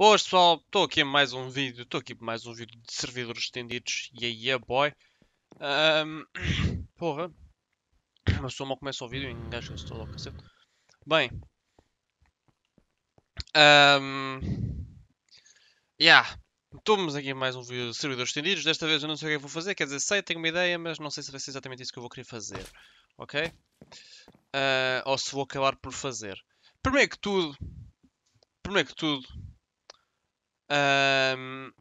Boas pessoal, estou aqui mais um vídeo, estou aqui mais um vídeo de servidores estendidos, yeah, yeah, boy. Um, porra, mas só mal começa o vídeo e engaja-se todo ao cacete. Bem, um, yeah, estamos aqui mais um vídeo de servidores estendidos, desta vez eu não sei o é que vou fazer, quer dizer, sei, tenho uma ideia, mas não sei se vai ser exatamente isso que eu vou querer fazer, ok? Uh, ou se vou acabar por fazer. Primeiro que tudo, primeiro que tudo, um,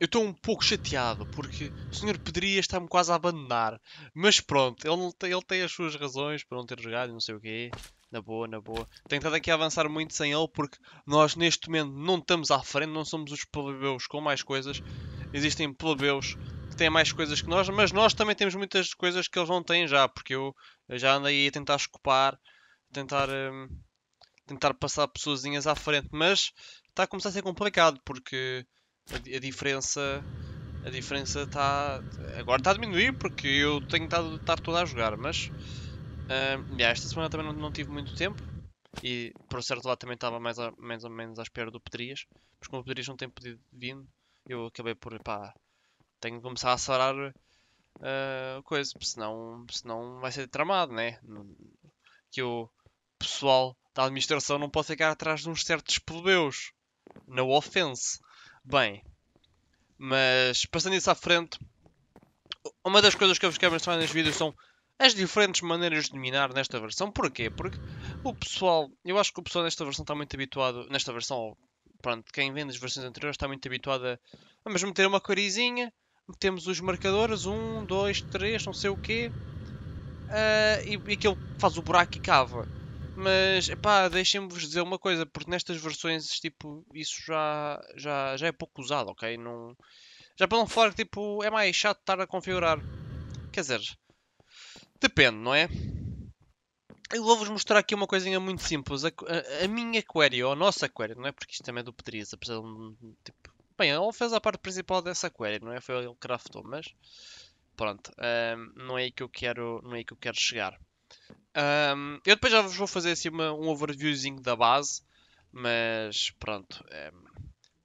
eu estou um pouco chateado porque o senhor poderia estar me quase a abandonar. Mas pronto, ele tem, ele tem as suas razões para não ter jogado e não sei o quê. Na boa, na boa. Tenho aqui avançar muito sem ele porque nós neste momento não estamos à frente, não somos os plebeus com mais coisas. Existem plebeus que têm mais coisas que nós, mas nós também temos muitas coisas que eles não têm já, porque eu já andei a tentar escopar, tentar. Um, tentar passar pessoaszinhas à frente, mas está a começar a ser complicado porque a, a diferença a diferença está agora está a diminuir porque eu tenho estado estar toda a jogar mas uh, yeah, esta semana também não, não, tive muito tempo e por certo lado também estava mais, a, mais ou menos à espera do Pedrias mas como o Pedrias não tem pedido vindo eu acabei por pá, tenho que começar a acelerar uh, coisa porque senão, senão vai ser tramado né que o pessoal da administração não pode ficar atrás de uns certos plebeus no offense. Bem, mas passando isso à frente, uma das coisas que eu vos quero mostrar nos vídeos são as diferentes maneiras de dominar nesta versão. Porquê? Porque o pessoal, eu acho que o pessoal nesta versão está muito habituado, nesta versão, pronto, quem vem das versões anteriores está muito habituado a vamos meter uma corizinha, metemos os marcadores, um, dois, três, não sei o quê, uh, e, e ele faz o buraco e cava. Mas, pá, deixem-vos dizer uma coisa, porque nestas versões, tipo, isso já, já, já é pouco usado, ok? Não... Já para não falar que, tipo, é mais chato estar a configurar. Quer dizer, depende, não é? Eu vou-vos mostrar aqui uma coisinha muito simples. A, a, a, minha query, ou a nossa query, não é? Porque isto também é do Pedrias, apesar de, tipo... Bem, ele fez a parte principal dessa query, não é? Foi ele que craftou, mas... Pronto, hum, não é aí que eu quero, não é aí que eu quero chegar. Um, eu depois já vos vou fazer assim uma, um overviewzinho da base, mas pronto.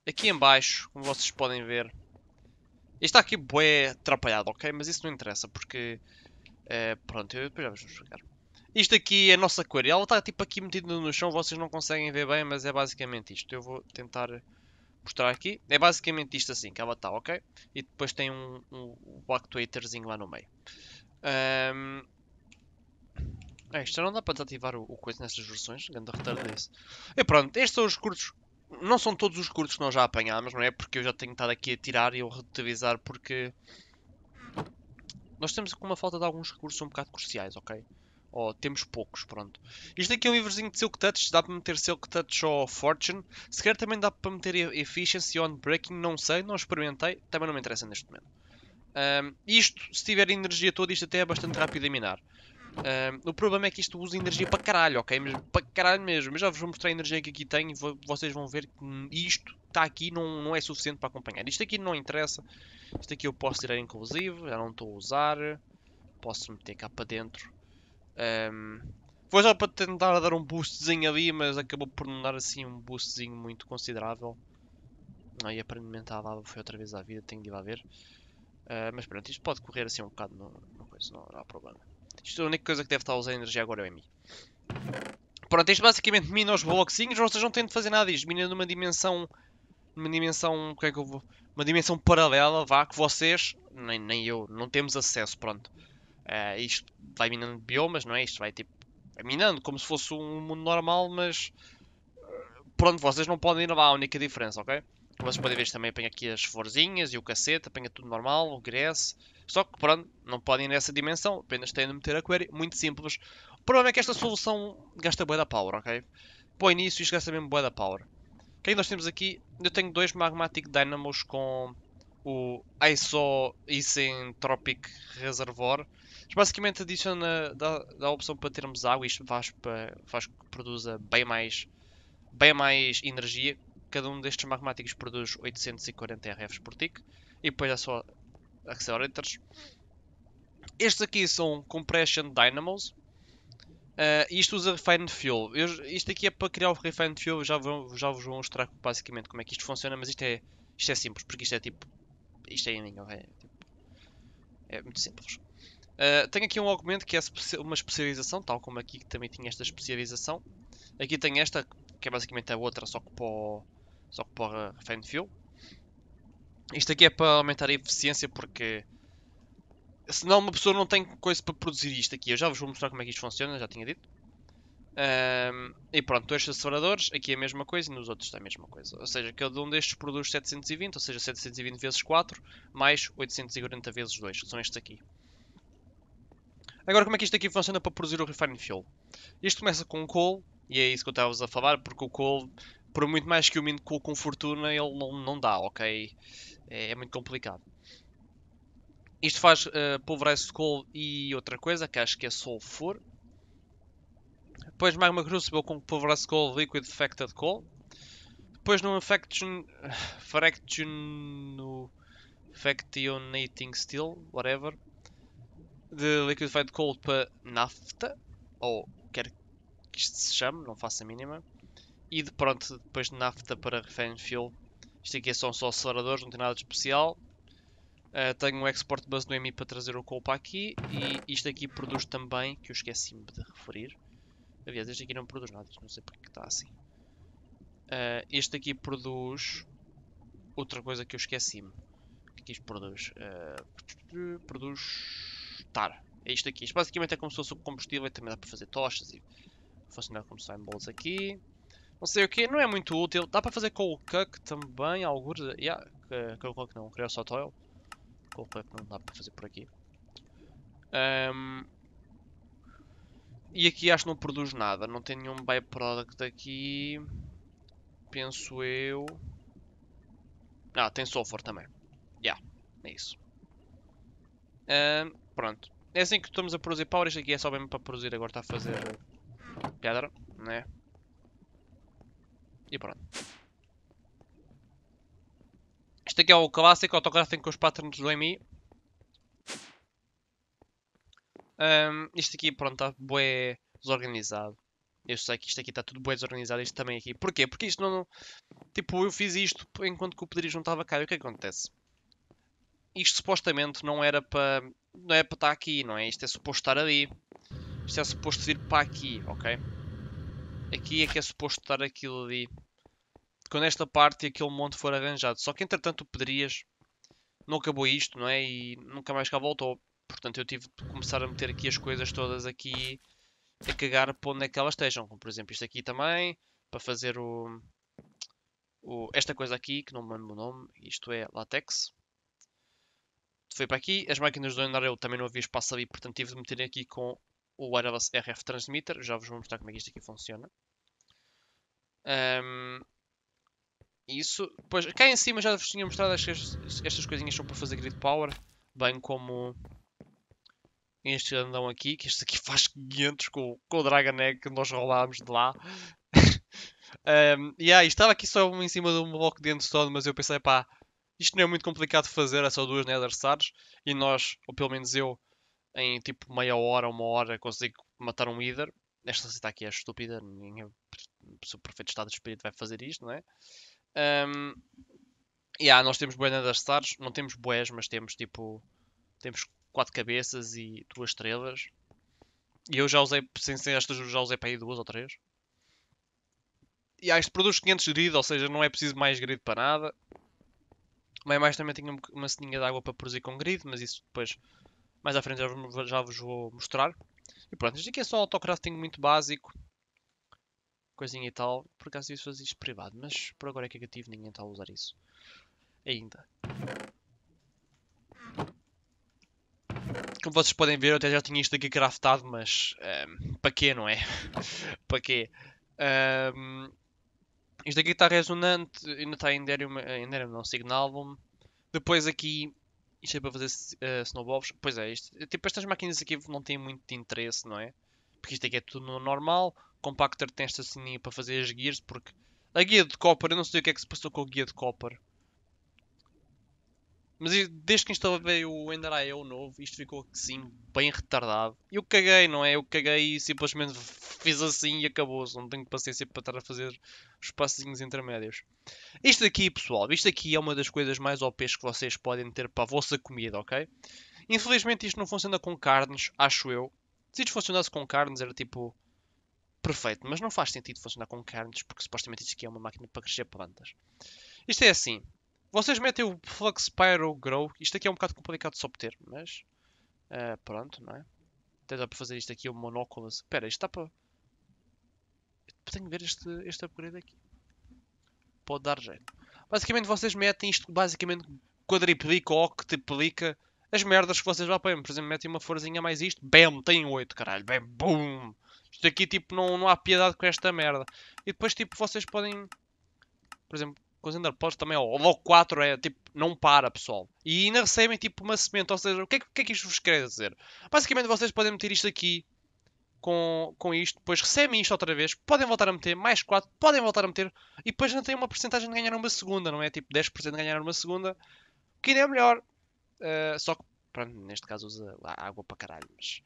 aqui em baixo, como vocês podem ver, isto está aqui bué atrapalhado, ok? Mas isso não interessa, porque... É, pronto, eu depois já vos vou explicar. Isto aqui é a nossa cor. Ela está tipo aqui metida no chão, vocês não conseguem ver bem, mas é basicamente isto. Eu vou tentar mostrar aqui. É basicamente isto assim, que ela está, ok? E depois tem um, um, um lá no meio. Um, é, isto não dá para desativar o, o coisa nessas versões, grande retardo desse. E pronto, estes são os curtos. Não são todos os curtos que nós já apanhámos, não é? Porque eu já tenho estado aqui a tirar e a reutilizar porque... Nós temos aqui uma falta de alguns recursos um bocado cruciais, ok? Ou temos poucos, pronto. Isto aqui é um livrozinho de Silk Touch, dá para meter Silk Touch ou Fortune. Se calhar também dá para meter Efficiency on Breaking, não sei, não experimentei, também não me interessa neste momento. Um, isto, se tiver energia toda, isto até é bastante rápido a minar o problema é que isto usa energia para caralho, ok? Mas para caralho mesmo. Mas já vos vou mostrar a energia que aqui tem e vocês vão ver que isto está aqui não, não é suficiente para acompanhar. Isto aqui não interessa. Isto aqui eu posso tirar inclusive, já não estou a usar. Posso meter cá para dentro. Um, foi só para tentar dar um boostzinho ali, mas acabou por não dar assim um boostzinho muito considerável. Aí aparentemente a foi outra vez à vida, tenho de ir lá ver. Uh, mas pronto, isto pode correr assim um bocado, não, não, coisa, não há problema. Isto, é a única coisa que deve estar a usar energia agora é o Mi. Pronto, isto basicamente mina os bloquezinhos, vocês não têm de fazer nada disto. Mina numa dimensão. Numa dimensão. que é que eu vou. Uma dimensão paralela, vá, que vocês, nem, nem eu, não temos acesso, pronto. Eh, isto vai minando biomas, não é? Isto vai tipo. É minando, como se fosse um mundo normal, mas. Eh, pronto, vocês não podem ir lá. a única diferença, ok? Como vocês podem ver, também apanha aqui as florzinhas e o cacete, apanha tudo normal, o grass. Só que, pronto, não podem ir nessa dimensão, apenas têm de meter a query, muito simples. O problema é que esta solução gasta bué da power, ok? Põe nisso e isto gasta mesmo bué da power. O que é que nós temos aqui? Eu tenho dois Magmatic Dynamos com o ISO Isentropic Reservoir. basicamente adiciona, dá, dá, a opção para termos água e isto faz, para, faz que produza bem mais, bem mais energia. Cada um destes magmáticos produz 840 RFs por tick. E depois é só accelerators. Estes aqui são compression dynamos. Uh, isto usa refined fuel. Eu, isto aqui é para criar o refined fuel. Já, vou, já vos vou mostrar basicamente como é que isto funciona. Mas isto é, isto é simples, porque isto é tipo. Isto é em língua, é, tipo, é muito simples. Uh, tenho aqui um augmento que é uma especialização, tal como aqui que também tinha esta especialização. Aqui tem esta, que é basicamente a outra, só que para o, só que para Refined Fuel. Isto aqui é para aumentar a eficiência porque senão uma pessoa não tem coisa para produzir isto aqui. Eu já vos vou mostrar como é que isto funciona, já tinha dito. Um, e pronto, estes aceleradores, aqui é a mesma coisa e nos outros é a mesma coisa. Ou seja, cada um destes produz 720, ou seja, 720 vezes 4, mais 840 vezes 2, que são estes aqui. Agora, como é que isto aqui funciona para produzir o refining fuel? Isto começa com o coal, e é isso que eu estava a falar, porque o coal por muito mais que o minco com, com fortuna, ele não, não dá, ok? É, é muito complicado. Isto faz uh, eh, Pulverize Coal e outra coisa, que acho que é Sulfur. Depois Magma Crucible com Pulverize Coal, Liquid Affected Coal. Depois no Faction... Fraction... Factionating Steel, whatever. De Liquid Coal para Nafta. Ou quer que isto se chame, não faço a mínima. E de, pronto, depois de nafta para refine fuel. Isto aqui é são só aceleradores, não tem nada de especial. Uh, tenho um export bus no EMI para trazer o coal para aqui. E isto aqui produz também, que eu esqueci-me de referir. Aliás, este aqui não produz nada, não sei porque está assim. Uh, este aqui produz outra coisa que eu esqueci-me. O que é que isto produz? Uh, produz tar. É isto aqui. Isto basicamente é como se fosse o combustível e também dá para fazer tochas e funcionar como slime balls aqui não sei o que, não é muito útil. Dá para fazer com o Cuck também, alguns. Yeah, com o Cuck não, criar só Toil. Com o Cuck não dá para fazer por aqui. Um, e aqui acho que não produz nada, não tem nenhum byproduct aqui. Penso eu. Ah, tem sulfur também. Yeah, é isso. Um, pronto. É assim que estamos a produzir power. Isto aqui é só mesmo para produzir, agora está a fazer pedra, né? E pronto. Este aqui é o clássico autográfico com os patterns do MI. Um, isto aqui, pronto, está bué desorganizado. Eu sei que isto aqui está tudo bué desorganizado, isto também aqui. Porquê? Porque isto não... Tipo, eu fiz isto enquanto que o não estava cá. E o que, é que acontece? Isto supostamente não era para... Não é para estar tá aqui, não é? Isto é suposto estar ali. Isto é suposto vir para aqui, ok? Aqui é que é suposto estar aquilo ali. Quando esta parte e aquele monte for arranjado. Só que entretanto o Pedrias não acabou isto, não é? E nunca mais cá voltou. Portanto eu tive de começar a meter aqui as coisas todas aqui a cagar para onde é que elas estejam. Como por exemplo isto aqui também. Para fazer o... o esta coisa aqui, que não me lembro o nome. Isto é latex foi para aqui. As máquinas do andar eu também não havia espaço ali, portanto tive de meter aqui com o wireless RF transmitter. Já vos vou mostrar como é que isto aqui funciona. Um, isso. Depois, cá em cima já vos tinha mostrado estas, estas coisinhas são para fazer grid power, bem como este andão aqui, que este aqui faz 500 com, com o Dragon Egg que nós rolámos de lá. um, yeah, estava aqui só em cima de um bloco de endstone, mas eu pensei, pá, isto não é muito complicado de fazer, é só duas Nether Stars, e nós, ou pelo menos eu, em tipo meia hora, uma hora, consigo matar um líder. Esta cita aqui é estúpida, ninguém, é seu perfeito estado de espírito vai fazer isto, não é? Um, yeah, nós temos Buena das Stars, não temos boés, mas temos tipo. Temos quatro cabeças e duas estrelas. E eu já usei, sem ser estas, já usei para aí duas ou três. E yeah, isto produz 500 grid, ou seja, não é preciso mais grid para nada. Mas mais também tinha uma sininha de água para produzir com grid, mas isso depois mais à frente já vos, vou mostrar. E pronto, isto aqui é só autocrafting muito básico. Coisinha e tal. Por acaso isso fazer isto privado, mas por agora é que eu é tive, ninguém está a usar isso. Ainda. Como vocês podem ver, eu até já tinha isto aqui craftado, mas... Um, ehm, para quê, não é? para quê? Um, ehm, isto aqui está resonante, ainda está em Enderium, Enderium eh, não, Signalum. Depois aqui isto é para fazer uh, snowballs. Pois é, isto, tipo, estas máquinas aqui não têm muito interesse, não é? Porque isto aqui é tudo normal. Compactor tem esta sininha para fazer as gears, porque... A guia de copper, eu não sei o que é que se passou com a guia de copper. Mas desde que instalei o Ender.io é novo, isto ficou assim, bem retardado. Eu caguei, não é? Eu caguei e simplesmente fiz assim e acabou-se. Não tenho paciência para estar a fazer os passos intermédios. Isto aqui, pessoal, isto aqui é uma das coisas mais OPs que vocês podem ter para a vossa comida, ok? Infelizmente isto não funciona com carnes, acho eu. Se isto funcionasse com carnes era tipo... Perfeito, mas não faz sentido funcionar com carnes porque supostamente isto aqui é uma máquina para crescer plantas. Isto é assim, vocês metem o Flux Pyro Grow. Isto aqui é um bocado complicado de se obter, mas... Uh, pronto, não é? até dá para fazer isto aqui, o um monóculo. Espera, isto está para... Tenho que ver este, este upgrade aqui. Pode dar jeito. Basicamente vocês metem isto, basicamente quadriplica ou octuplica as merdas que vocês vão põem. Por exemplo, metem uma forzinha mais isto, bam, tem 8, caralho, bam, boom. Isto aqui, tipo, não, não há piedade com esta merda. E depois, tipo, vocês podem, por exemplo, coisa ainda pós também, ou logo 4 é tipo, não para, pessoal. E ainda recebem tipo uma semente, ou seja, o que é, que, é que isto vos quer dizer? Basicamente vocês podem meter isto aqui com, com isto, depois recebem isto outra vez, podem voltar a meter mais 4, podem voltar a meter, e depois ainda têm uma porcentagem de ganhar uma segunda, não é? Tipo 10% de ganhar uma segunda, que ainda é melhor. Uh, só que, pronto, neste caso usa água para caralho, mas...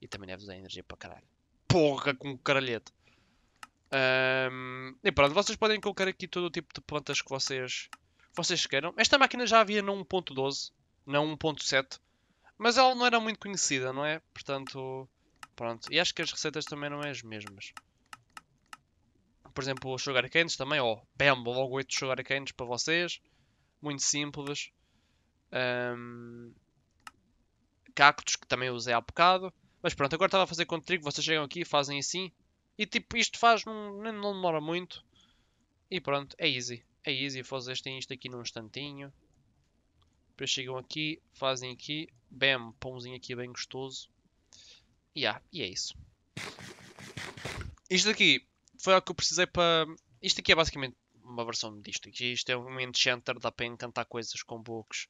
E também deve usar energia para caralho. Porra, com caralhete. Um, e pronto, vocês podem colocar aqui todo o tipo de plantas que vocês, vocês queiram. Esta máquina já havia na 1.12, na 1.7, mas ela não era muito conhecida, não é? Portanto, pronto. E acho que as receitas também não é as mesmas. Por exemplo, os canes também, ó, oh, bam, logo 8 canes para vocês. Muito simples. Um, cactos, que também usei há bocado. Mas pronto, agora estava a fazer com trigo, vocês chegam aqui e fazem assim. E tipo, isto faz, não não demora muito. E pronto, é easy. É easy, fazem isto aqui num instantinho. Depois chegam aqui, fazem aqui. Bam, pãozinho aqui bem gostoso. E yeah, e é isso. Isto aqui foi o que eu precisei para... Isto aqui é basicamente uma versão disto. Isto é um enchanter, dá para encantar coisas com books.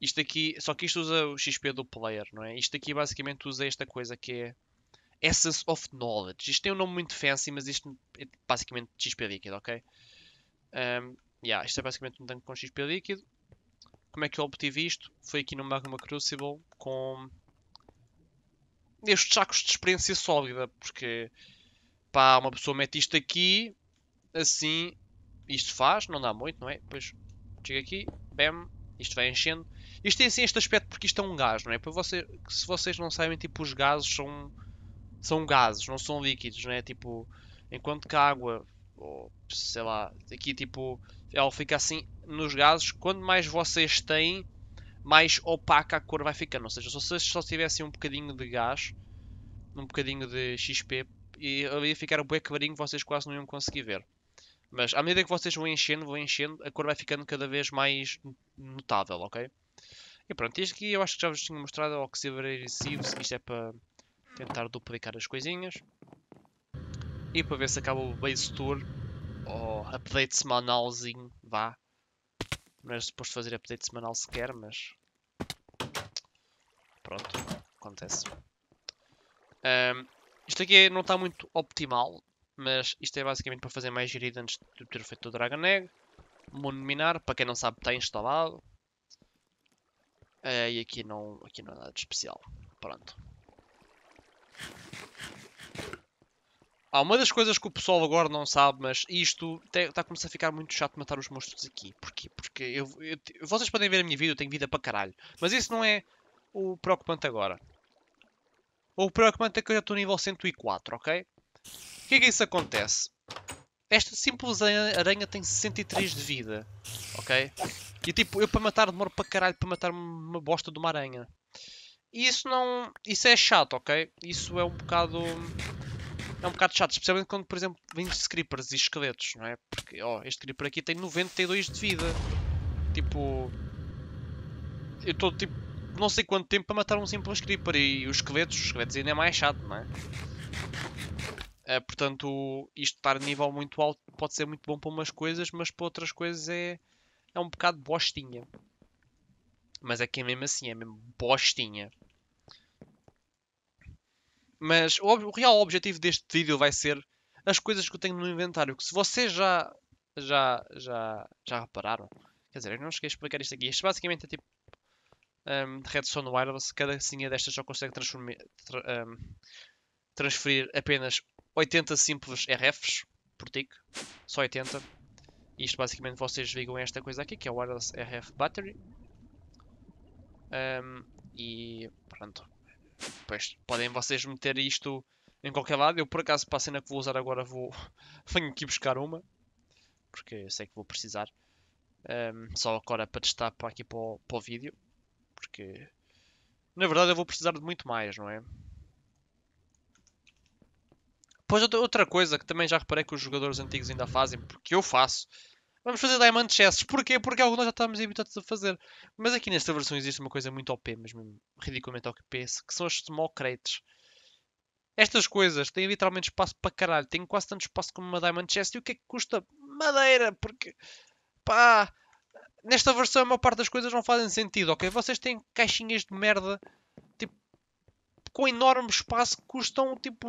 Isto aqui, só que isto usa o XP do player, não é? Isto aqui basicamente usa esta coisa que é Essence of Knowledge. Isto tem um nome muito fancy, mas isto é basicamente XP líquido, ok? Um, yeah, isto é basicamente um tanque com XP líquido. Como é que eu obtive isto? Foi aqui no Magma Crucible com estes sacos de experiência sólida, porque pá, uma pessoa mete isto aqui, assim, isto faz, não dá muito, não é? Depois chega aqui, bam, isto vai enchendo. Isto tem assim este aspecto porque isto é um gás, não é? Para você, se vocês não sabem, tipo, os gases são são gases, não são líquidos, né? Tipo, enquanto que a água, ou, sei lá, aqui tipo, ela fica assim nos gases, quanto mais vocês têm, mais opaca a cor vai ficando. Ou seja, se vocês só tivessem um bocadinho de gás, um bocadinho de XP, e ali ficar um bué que vocês quase não iam conseguir ver. Mas à medida que vocês vão enchendo, vão enchendo, a cor vai ficando cada vez mais notável, ok? E pronto, isto aqui eu acho que já vos tinha mostrado, é o Oxiver Isto é para Tentar duplicar as coisinhas. E para ver se acaba o base tour. Ou update semanalzinho. Vá. Não era suposto fazer update semanal sequer, mas... Pronto. Acontece. Um, isto aqui não está muito optimal. Mas isto é basicamente para fazer mais gerida antes de ter feito o Dragon Egg. Mundo Minar, para quem não sabe, está instalado. Uh, e aqui não, aqui não é nada de especial. Pronto. Há ah, uma das coisas que o pessoal agora não sabe, mas isto está a começar a ficar muito chato matar os monstros aqui. Porquê? Porque eu, eu, vocês podem ver a minha vida, eu tenho vida para caralho. Mas isso não é o preocupante agora. O preocupante é que eu já estou nível 104, ok? O que é que isso acontece? Esta simples aranha tem 63 de vida, ok? E tipo, eu para matar demoro para caralho para matar uma bosta de uma aranha isso não. Isso é chato, ok? Isso é um bocado. É um bocado chato, especialmente quando, por exemplo, vêm creepers e esqueletos, não é? Porque, ó, oh, este creeper aqui tem 92 de vida. Tipo. Eu estou, tipo, não sei quanto tempo para matar um simples creeper. E os esqueletos, os esqueletos ainda é mais chato, não é? é portanto, isto estar a nível muito alto pode ser muito bom para umas coisas, mas para outras coisas é. É um bocado bostinha. Mas é que é mesmo assim, é mesmo bostinha. Mas o, o, real objetivo deste vídeo vai ser as coisas que eu tenho no inventário. Que se vocês já, já, já, já repararam... Quer dizer, eu não esqueci de explicar isto aqui. Isto basicamente é tipo um, wireless. Cada senha destas só consegue Tra, um, transferir apenas 80 simples RFs por tick, só 80. Isto basicamente vocês ligam esta coisa aqui, que é o Wireless RF Battery. Um, e pronto. podem vocês meter isto em qualquer lado. Eu por acaso para a cena que vou usar agora vou. Venho aqui buscar uma. Porque eu sei que vou precisar. Um, só agora para testar para aqui para o, para o vídeo. Porque na verdade eu vou precisar de muito mais, não é? Depois outra coisa que também já reparei que os jogadores antigos ainda fazem, porque eu faço, Vamos fazer diamond chests. Porquê? Porque é algo nós já estávamos habituados a fazer. Mas aqui nesta versão existe uma coisa muito OP, mas mesmo ridiculamente OP, que são as small crates. Estas coisas têm literalmente espaço para caralho. têm quase tanto espaço como uma diamond chest. E o que é que custa? Madeira! Porque... Pá! Nesta versão a maior parte das coisas não fazem sentido, ok? Vocês têm caixinhas de merda, tipo... Com enorme espaço que custam, tipo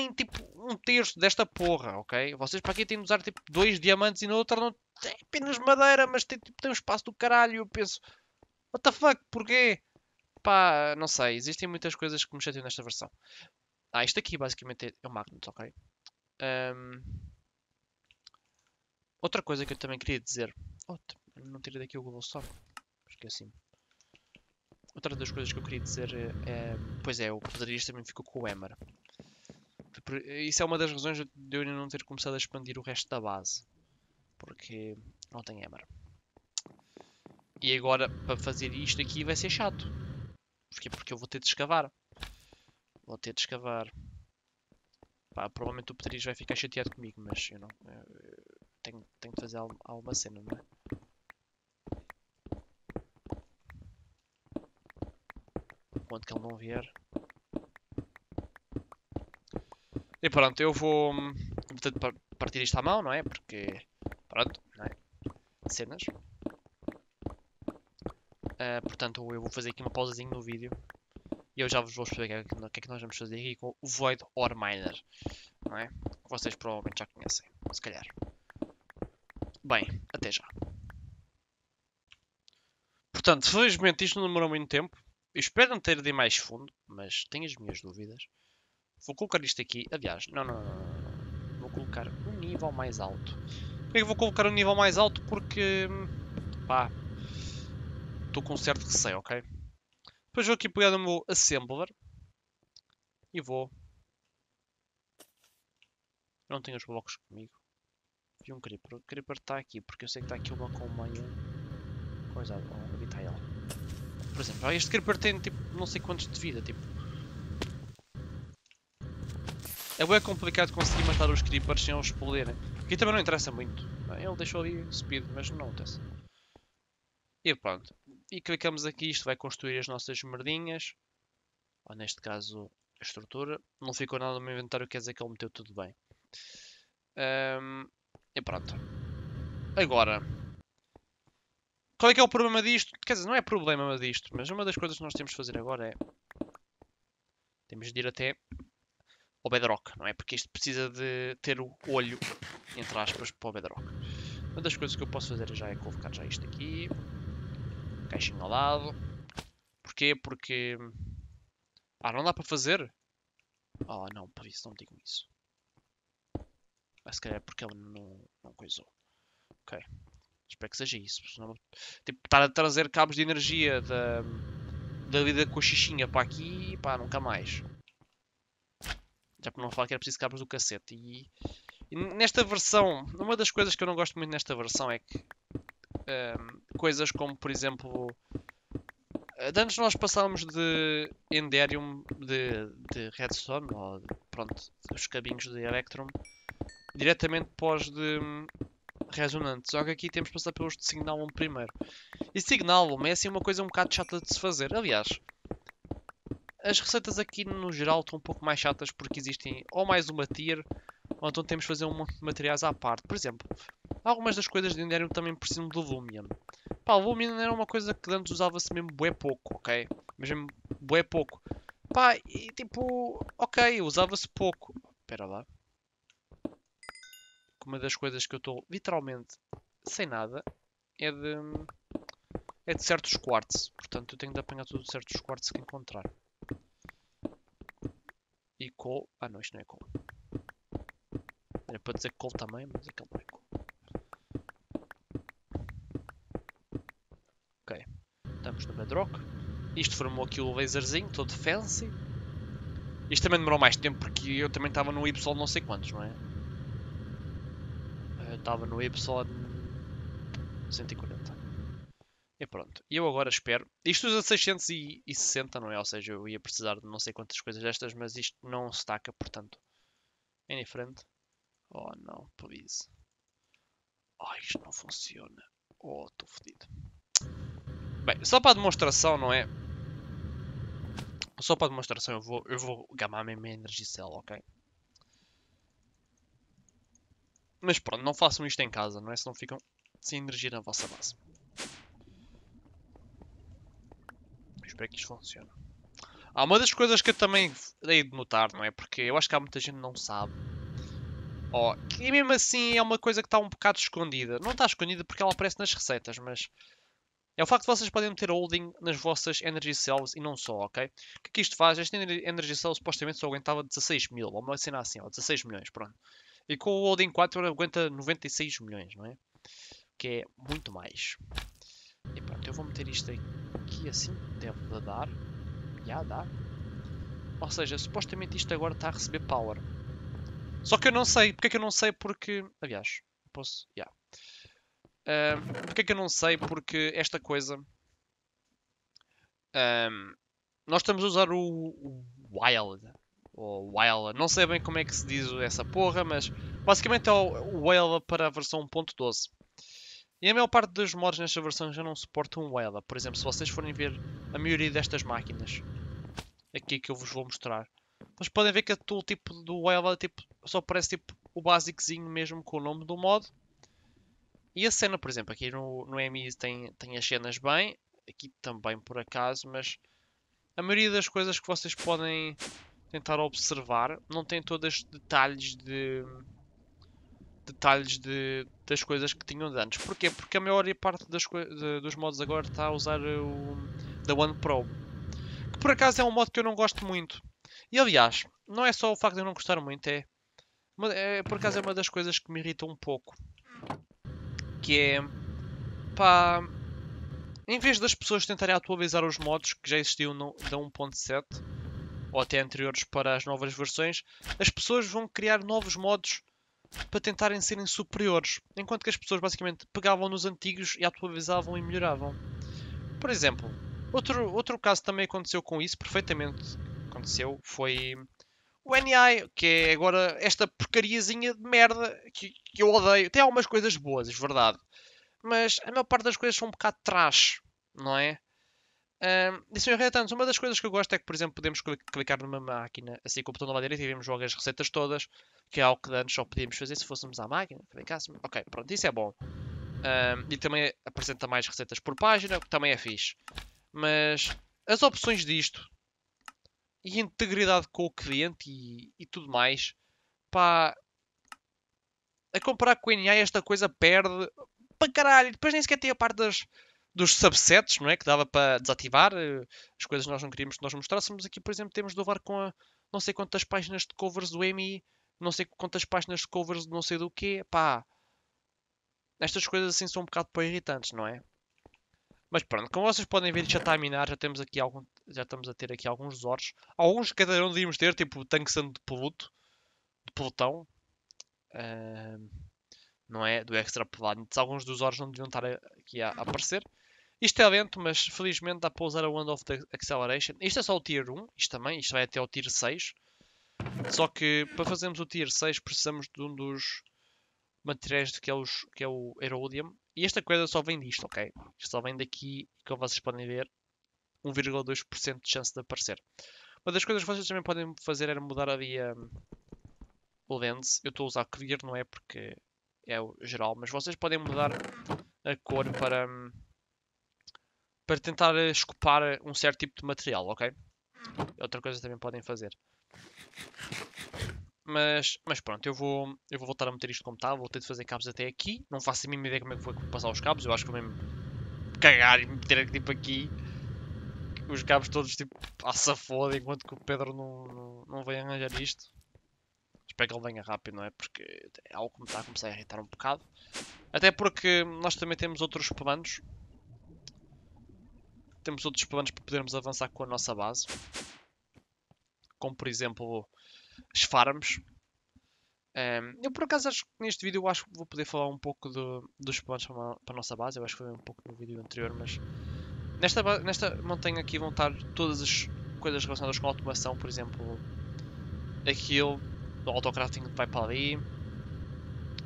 nem tipo um terço desta porra, ok? Vocês para aqui têm de usar tipo dois diamantes e no outro não tem apenas madeira, mas tem, tipo, tem um espaço do caralho. Eu penso, what the fuck, porquê? Pá, não sei, existem muitas coisas que me chateiam nesta versão. Ah, isto aqui basicamente é o Magnus, ok? Um... Outra coisa que eu também queria dizer. Oh, não tirei daqui o Google Store. Esqueci-me. Outra das coisas que eu queria dizer eh, é. Pois é, o poderista também ficou com o Emmer. Isso é uma das razões de eu não ter começado a expandir o resto da base. Porque não tem Hammer. E agora, para fazer isto aqui, vai ser chato. Porquê? Porque eu vou ter de escavar. Vou ter de escavar. Pá, provavelmente o Petri vai ficar chateado comigo, mas eu não. Eu tenho, tenho de fazer alguma cena, não é? Enquanto que ele não vier. E pronto, eu vou partir isto à mão, não é? Porque, pronto, não é? Cenas. Uh, portanto, eu vou fazer aqui uma pausazinha no vídeo. E eu já vos vou explicar o que, é que é nós vamos fazer aqui com o Void or Miner. Não é? Que vocês provavelmente já conhecem, se calhar. Bem, até já. Portanto, felizmente isto não demorou muito tempo. Eu espero não ter de ir mais fundo, mas tenho as minhas dúvidas. Vou colocar isto aqui. Aliás, não, não, não. Vou colocar um nível mais alto. Por que vou colocar um nível mais alto? Porque... Hum, pá... Estou com um certo receio, ok? Depois vou aqui pegar o meu assembler. E vou... Não tenho os blocos comigo. Vi um creeper. O creeper está aqui, porque eu sei que está aqui uma com meio... Coisa, onde está ele? Por exemplo, este creeper tem, tipo, não sei quantos de vida, tipo... É bem complicado conseguir matar os creepers sem eles explodirem. Aqui também não interessa muito. Ele deixou ali speed, mas não interessa. E pronto. E clicamos aqui, isto vai construir as nossas merdinhas. Ou neste caso, a estrutura. Não ficou nada no meu inventário, quer dizer que ele meteu tudo bem. Um, e pronto. Agora. Qual é que é o problema disto? Quer dizer, não é problema disto, mas uma das coisas que nós temos de fazer agora é... Temos de ir até ao bedrock, não é? Porque isto precisa de ter o olho, entre aspas, para o bedrock. Uma das coisas que eu posso fazer já é colocar já isto aqui. Caixinho ao lado. Porquê? Porque... Ah, não dá para fazer? Ah, não, para isso não digo isso. Mas ah, se calhar é porque ele não, não coisou. Ok. Espero que seja isso. Senão... Tipo, estar a trazer cabos de energia da, da vida com a xixinha para aqui, pá, nunca mais. Já para não falar que era preciso cabos do cacete. E, e, nesta versão, uma das coisas que eu não gosto muito nesta versão é que um, ehm, coisas como, por exemplo, eh, antes nós passávamos de Enderium, de, de Redstone, ou de, pronto, os cabinhos de Electrum, diretamente pós de hum, resonante. Só que aqui temos de passar pelos de Signalum primeiro. E Signalum é assim uma coisa um bocado chata de se fazer. Aliás, as receitas aqui no geral estão um pouco mais chatas porque existem ou mais uma tier ou então temos de fazer um monte de materiais à parte. Por exemplo, algumas das coisas de Enderium também precisam de Lumion. Pá, o Lumion era uma coisa que antes usava-se mesmo bué pouco, ok? Mas mesmo bué pouco. Pá, e tipo, ok, usava-se pouco. Espera lá. Uma das coisas que eu estou literalmente sem nada é de, é de certos quartos. Portanto, eu tenho de apanhar todos certos quartos que encontrar e Col. Ah não, isto não é Col. Era para dizer Col também, mas aquele não é Col. Ok. Estamos no bedrock. Isto formou aqui o laserzinho, todo fancy. Isto também demorou mais tempo porque eu também estava no Y não sei quantos, não é? Eu estava no Y 140. E pronto, eu agora espero. Isto usa 660, não é? Ou seja, eu ia precisar de não sei quantas coisas destas, mas isto não se taca, portanto. É diferente. Oh não, please. Oh, isto não funciona. Oh, estou fodido. Bem, só para a demonstração, não é? Só para a demonstração eu vou, eu vou gamar mesmo a Energy Cell, ok? Mas pronto, não façam isto em casa, não é? Senão ficam sem energia na vossa base. Espero é que isto funcione. Há ah, uma das coisas que eu também dei de notar, não é? Porque eu acho que há muita gente que não sabe. Oh, e mesmo assim é uma coisa que está um bocado escondida. Não está escondida porque ela aparece nas receitas, mas... É o facto de vocês podem meter holding nas vossas Energy Cells e não só, ok? O que é que isto faz? Esta Energy Cell supostamente só aguentava 16 mil, Vamos assinar assim, ó, 16 milhões, pronto. E com o holding 4 aguenta 96 milhões, não é? Que é muito mais. E pronto, eu vou meter isto aqui assim, deve dar, já dá. Ou seja, supostamente isto agora está a receber power. Só que eu não sei, porque é que eu não sei porque... Aliás, posso... já yeah. porque é que eu não sei porque esta coisa... Um, nós estamos a usar o, o Wild, ou Wild, não sei bem como é que se diz essa porra, mas basicamente é o wild para a versão 1.12. E a maior parte dos mods nesta versão já não suportam ela. Por exemplo, se vocês forem ver a maioria destas máquinas, aqui que eu vos vou mostrar, vocês podem ver que o tipo do ela tipo, só parece tipo, o basicozinho mesmo com o nome do mod. E a cena, por exemplo, aqui no, no MI tem, tem as cenas bem, aqui também por acaso, mas a maioria das coisas que vocês podem tentar observar não tem todos os detalhes de detalhes de, das coisas que tinham de antes. Porquê? Porque a maior parte das de, dos mods agora está a usar o da One Pro. Que por acaso é um mod que eu não gosto muito. E aliás, não é só o facto de eu não gostar muito, é, é por acaso é uma das coisas que me irrita um pouco. Que é pá. Em vez das pessoas tentarem atualizar os mods que já existiam no, da 1.7 ou até anteriores para as novas versões, as pessoas vão criar novos modos para tentarem serem superiores, enquanto que as pessoas basicamente pegavam nos antigos e atualizavam e melhoravam. Por exemplo, outro, outro caso também aconteceu com isso, perfeitamente aconteceu, foi o NI, que é agora esta porcariazinha de merda que, que eu odeio. Tem algumas coisas boas, é verdade, mas a maior parte das coisas são um bocado trash, não é? Um, e Sr. Retantes, uma das coisas que eu gosto é que, por exemplo, podemos clicar numa máquina assim com o botão do lado direito e vemos logo as receitas todas, que é algo que antes só podíamos fazer se fôssemos à máquina, clicássemos. Ok, pronto, isso é bom. e também apresenta mais receitas por página, o que também é fixe. Mas as opções disto e integridade com o cliente e, e tudo mais, pá, a comparar com o NA esta coisa perde para caralho. Depois nem sequer tem a parte das dos subsets, não é? Que dava para desativar eh, as coisas que nós não queríamos que nós mostrássemos. Aqui, por exemplo, temos de levar com a, não sei quantas páginas de covers do EMI, não sei quantas páginas de covers de não sei do quê. Pá, estas coisas assim são um bocado para irritantes, não é? Mas pronto, como vocês podem ver, já está a minar, já temos aqui algum, já estamos a ter aqui alguns resorts. Alguns que cada um devíamos ter, tipo o Tank Sand de Pluto, de Plutão. Uh, não é? Do Extra Planet. Alguns dos ores não deviam estar aqui a aparecer. Isto é lento, mas felizmente dá para usar a Wand of the Acceleration. Isto é só o Tier 1, isto também, isto vai até o Tier 6. Só que para fazermos o Tier 6 precisamos de um dos materiais que é, os, que é o Herodium. E esta coisa só vem disto, ok? Isto só vem daqui, como vocês podem ver, 1,2% de chance de aparecer. Uma das coisas que vocês também podem fazer era mudar a a, hum, o lens. Eu estou a usar clear, não é porque é o geral, mas vocês podem mudar a cor para hum, para tentar escopar um certo tipo de material, ok? Outra coisa também podem fazer. Mas, mas pronto, eu vou, eu vou voltar a meter isto como está, vou ter de fazer cabos até aqui. Não faço a mínima ideia como é que foi passar os cabos, eu acho que vou mesmo cagar e meter tipo aqui os cabos todos tipo à safoda enquanto que o Pedro não, não, não vem arranjar isto. Espero que ele venha rápido, não é? Porque é algo que me está a começar a irritar um bocado. Até porque nós também temos outros planos temos outros planos para podermos avançar com a nossa base. Como, por exemplo, as farms. Um, eu, por acaso, acho que neste vídeo acho que vou poder falar um pouco do, dos planos para, para a nossa base. Eu acho que foi um pouco no vídeo anterior, mas... Nesta, nesta montanha aqui vão estar todas as coisas relacionadas com automação, por exemplo... Aquilo, o autocrafting vai para ali.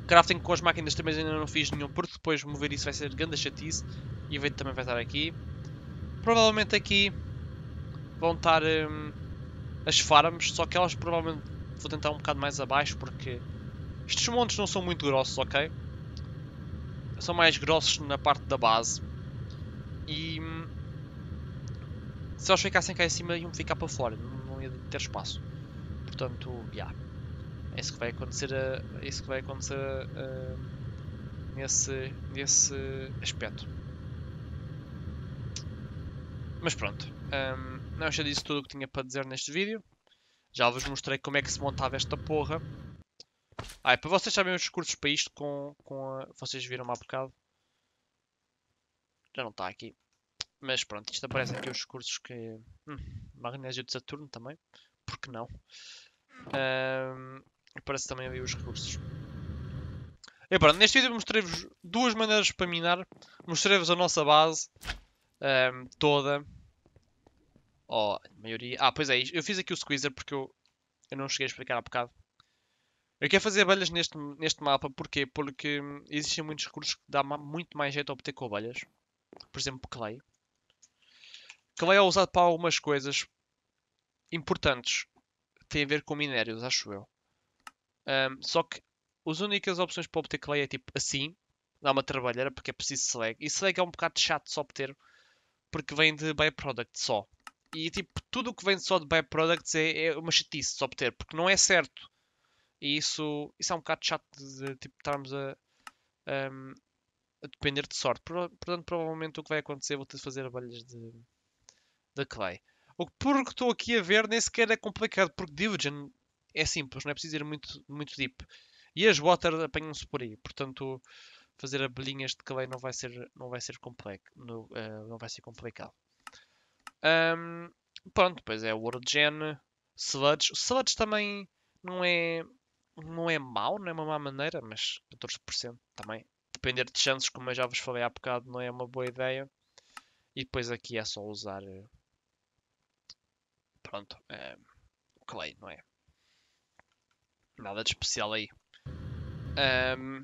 Crafting com as máquinas também ainda não fiz nenhum, porque depois mover isso vai ser grande chatice. E o evento também vai estar aqui. Provavelmente aqui vão estar hum, as farms, só que elas provavelmente vou tentar um bocado mais abaixo porque estes montes não são muito grossos, ok? São mais grossos na parte da base. E hum, se elas ficassem cá em cima iam ficar para fora, não ia ter espaço. Portanto, yeah. é isso que vai acontecer, eh, é isso que vai acontecer eh, nesse, nesse aspecto. Mas pronto, um, não já disse tudo o que tinha para dizer neste vídeo. Já vos mostrei como é que se montava esta porra. Ah, é para vocês saberem os recursos para isto com, com a... Vocês viram-me há bocado. Já não está aqui. Mas pronto, isto aparece aqui os recursos que... Hum, magnésio de Saturno também. Porque não? Um, aparece também ali os recursos. E pronto, neste vídeo mostrei-vos duas maneiras para minar. Mostrei-vos a nossa base um, toda ó oh, maioria. Ah, pois é, eu fiz aqui o squeezer porque eu, eu não cheguei a explicar há bocado. Eu quero fazer abelhas neste, neste mapa, porquê? Porque hum, existem muitos recursos que dá muito mais jeito a obter com abelhas. Por exemplo, clay. Clay é usado para algumas coisas importantes. Que têm a ver com minérios, acho eu. Um, só que as únicas opções para obter clay é tipo assim. Dá uma trabalheira porque é preciso slag. E slag é um bocado chato de só obter. Porque vem de byproduct só. E tipo, tudo o que vem só de byproducts é, é uma chatice de obter, porque não é certo. E isso, isso é um bocado chato de, de tipo, estarmos a, um, a depender de sorte. Portanto, provavelmente o que vai acontecer, vou ter de fazer abelhas de, de clay. O que por que estou aqui a ver nem sequer é complicado, porque Division é simples, não é preciso ir muito, muito deep. E as water apanham-se por aí, portanto fazer abelhinhas de clay não vai ser, não vai ser, complexo, não, uh, eh, não vai ser complicado. Um, pronto, pois é World Gen, Sludge. O Sludge também não é, não é mau, não é uma má maneira, mas 14% também. Depender de chances, como eu já vos falei há bocado, não é uma boa ideia. E depois aqui é só usar. Eh, pronto, é, o Clay, não é? Nada de especial aí. Um,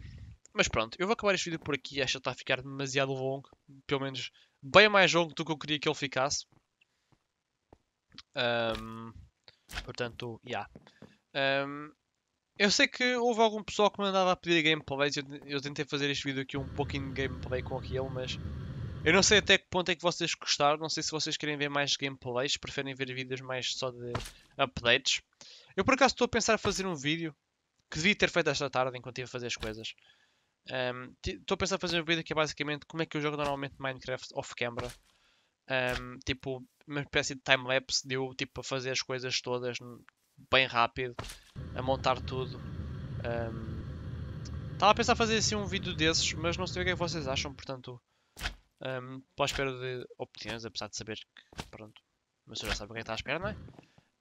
mas pronto, eu vou acabar este vídeo por aqui. Acho que está a ficar demasiado longo. Pelo menos bem mais longo do que eu queria que ele ficasse. Um, portanto, já. Yeah. Um, eu sei que houve algum pessoal que me andava a pedir gameplays. Eu, eu tentei fazer este vídeo aqui um pouquinho de gameplay com aquilo, mas eu não sei até que ponto é que vocês gostaram. Não sei se vocês querem ver mais gameplays, preferem ver vídeos mais só de updates. Eu por acaso estou a pensar em fazer um vídeo que devia ter feito esta tarde enquanto ia fazer as coisas. Estou um, a pensar em fazer um vídeo que é basicamente como é que eu jogo normalmente Minecraft off-camera um, tipo, uma espécie de time-lapse de eu tipo, a fazer as coisas todas bem rápido, a montar tudo. Estava um, a pensar fazer assim um vídeo desses, mas não sei o que é que vocês acham, portanto, um, estou à espera de opiniões, apesar de saber que, pronto, mas já sabe o que é está à espera, não é?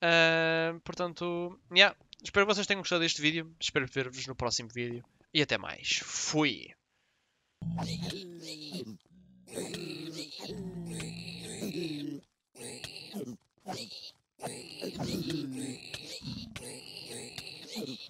Uh, portanto, yeah, espero que vocês tenham gostado deste vídeo, espero ver-vos no próximo vídeo e até mais. Fui! Thank you.